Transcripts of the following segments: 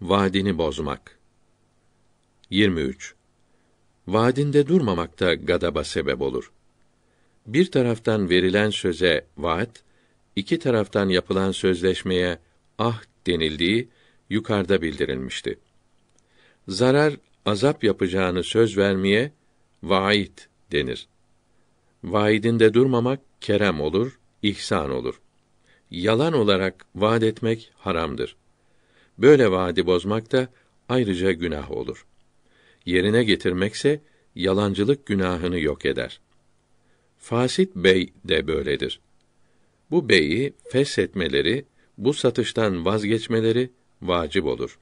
Vadini bozmak. 23. Vadinde durmamak da gadaba sebep olur. Bir taraftan verilen söze vaat, iki taraftan yapılan sözleşmeye ah denildiği yukarıda bildirilmişti. Zarar, azap yapacağını söz vermeye vaid denir. Vaidinde durmamak kerem olur, ihsan olur. Yalan olarak vaat etmek haramdır.'' Böyle vaadi bozmak da ayrıca günah olur. Yerine getirmekse yalancılık günahını yok eder. Fasit bey de böyledir. Bu beyi feshetmeleri, bu satıştan vazgeçmeleri vacip olur.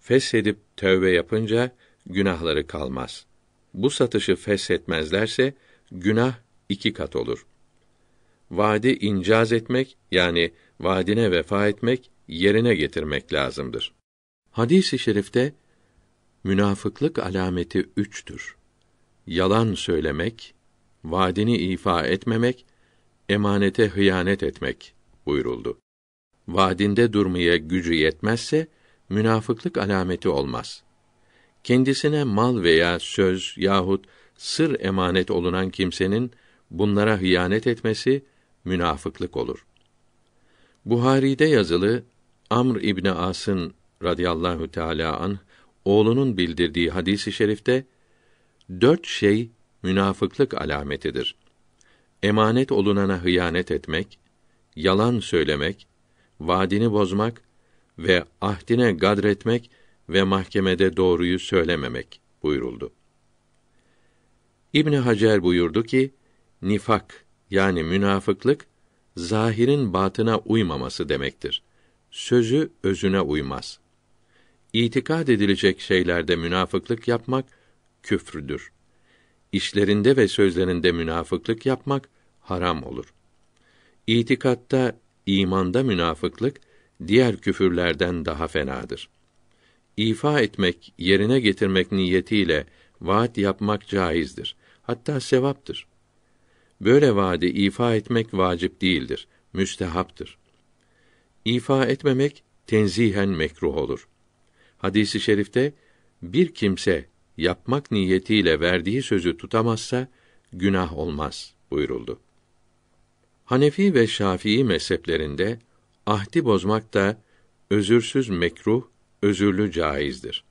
Feshedip tövbe yapınca günahları kalmaz. Bu satışı feshetmezlerse günah iki kat olur. Vadi incaz etmek yani vaadine vefa etmek yerine getirmek lazımdır. Hadis-i şerifte münafıklık alameti üçtür. Yalan söylemek, vaadini ifa etmemek, emanete hıyanet etmek buyuruldu. Vaadinde durmaya gücü yetmezse münafıklık alameti olmaz. Kendisine mal veya söz yahut sır emanet olunan kimsenin bunlara hıyanet etmesi münafıklık olur. Buhari'de yazılı Amr İbni As'ın radıyallahu teala an oğlunun bildirdiği hadisi i şerifte dört şey münafıklık alametidir. Emanet olunana hıyanet etmek, yalan söylemek, vaadini bozmak ve ahdine gadretmek ve mahkemede doğruyu söylememek buyuruldu. İbn Hacer buyurdu ki nifak yani münafıklık zahirin batına uymaması demektir sözü özüne uymaz. İtikad edilecek şeylerde münafıklık yapmak küfrüdür. İşlerinde ve sözlerinde münafıklık yapmak haram olur. İtikatta, imanda münafıklık diğer küfürlerden daha fenadır. İfa etmek, yerine getirmek niyetiyle vaat yapmak caizdir. Hatta sevaptır. Böyle vaadi ifa etmek vacip değildir, müstehaptır. İfa etmemek tenzihen mekruh olur. Hadisi şerifte bir kimse yapmak niyetiyle verdiği sözü tutamazsa günah olmaz buyuruldu. Hanefi ve Şafii mezheplerinde ahdi bozmak da özürsüz mekruh, özürlü caizdir.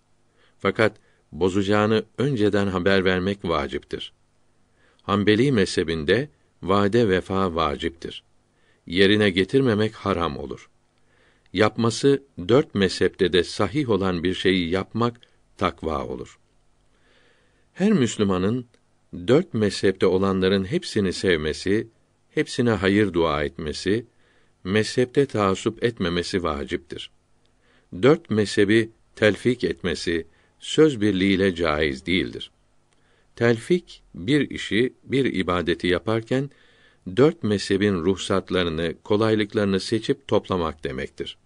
Fakat bozacağını önceden haber vermek vaciptir. Hanbeli mezhebinde vade vefa vaciptir. Yerine getirmemek haram olur.'' yapması dört mezhepte de sahih olan bir şeyi yapmak takva olur. Her Müslümanın dört mezhepte olanların hepsini sevmesi, hepsine hayır dua etmesi, mezhepte taassup etmemesi vaciptir. Dört mezhebi telfik etmesi söz birliğiyle caiz değildir. Telfik bir işi, bir ibadeti yaparken dört mezhebin ruhsatlarını, kolaylıklarını seçip toplamak demektir.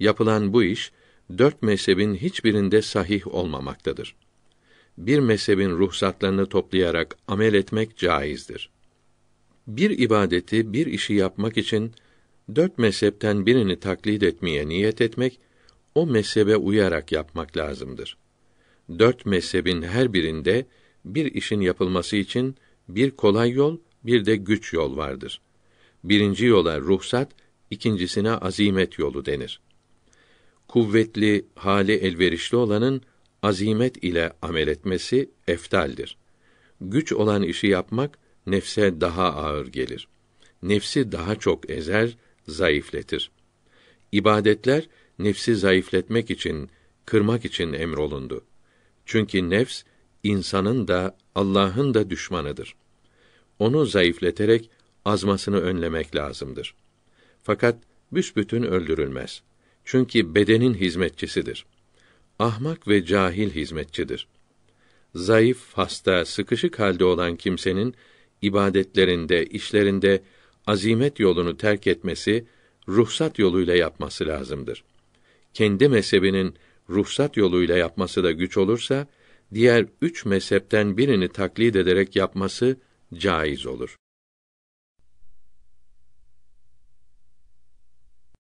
Yapılan bu iş dört mezhebin hiçbirinde sahih olmamaktadır. Bir mezhebin ruhsatlarını toplayarak amel etmek caizdir. Bir ibadeti, bir işi yapmak için dört mezhepten birini taklit etmeye niyet etmek, o mezhebe uyarak yapmak lazımdır. Dört mezhebin her birinde bir işin yapılması için bir kolay yol, bir de güç yol vardır. Birinci yola ruhsat, ikincisine azimet yolu denir kuvvetli, hali elverişli olanın azimet ile amel etmesi eftaldir. Güç olan işi yapmak nefse daha ağır gelir. Nefsi daha çok ezer, zayıfletir. İbadetler nefsi zayıfletmek için, kırmak için emrolundu. Çünkü nefs insanın da Allah'ın da düşmanıdır. Onu zayıfleterek azmasını önlemek lazımdır. Fakat büsbütün öldürülmez. Çünkü bedenin hizmetçisidir. Ahmak ve cahil hizmetçidir. Zayıf, hasta, sıkışık halde olan kimsenin ibadetlerinde, işlerinde azimet yolunu terk etmesi, ruhsat yoluyla yapması lazımdır. Kendi mezhebinin ruhsat yoluyla yapması da güç olursa, diğer üç mezhepten birini taklit ederek yapması caiz olur.